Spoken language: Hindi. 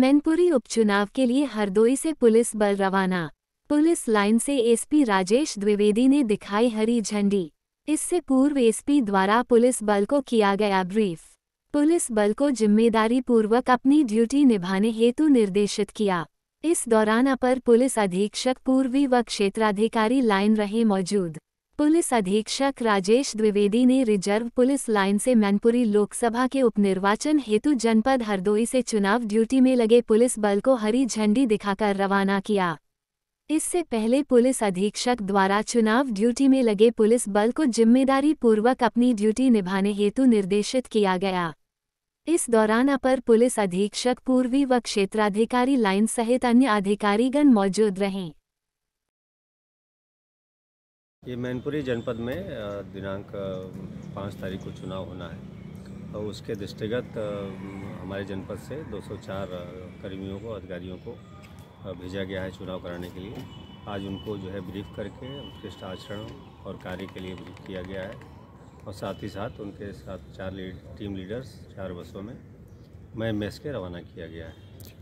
मैनपुरी उपचुनाव के लिए हरदोई से पुलिस बल रवाना पुलिस लाइन से एसपी राजेश द्विवेदी ने दिखाई हरी झंडी इससे पूर्व एसपी द्वारा पुलिस बल को किया गया ब्रीफ पुलिस बल को जिम्मेदारी पूर्वक अपनी ड्यूटी निभाने हेतु निर्देशित किया इस दौरान अपर पुलिस अधीक्षक पूर्वी व क्षेत्राधिकारी लाइन रहे मौजूद पुलिस अधीक्षक राजेश द्विवेदी ने रिजर्व पुलिस लाइन से मैनपुरी लोकसभा के उपनिर्वाचन हेतु जनपद हरदोई से चुनाव ड्यूटी में लगे पुलिस बल को हरी झंडी दिखाकर रवाना किया इससे पहले पुलिस अधीक्षक द्वारा चुनाव ड्यूटी में लगे पुलिस बल को जिम्मेदारी पूर्वक अपनी ड्यूटी निभाने हेतु निर्देशित किया गया इस दौरान अपर पुलिस अधीक्षक पूर्वी व क्षेत्राधिकारी लाइन सहित अन्य अधिकारीगण मौजूद रहें ये मैनपुरी जनपद में दिनांक पाँच तारीख को चुनाव होना है और उसके दृष्टिगत हमारे जनपद से 204 कर्मियों को अधिकारियों को भेजा गया है चुनाव कराने के लिए आज उनको जो है ब्रीफ करके उत्कृष्ट आचरण और कार्य के लिए ब्रीफ किया गया है और साथ ही साथ उनके साथ चार लीड, टीम लीडर्स चार बसों में मैं मेस के रवाना किया गया है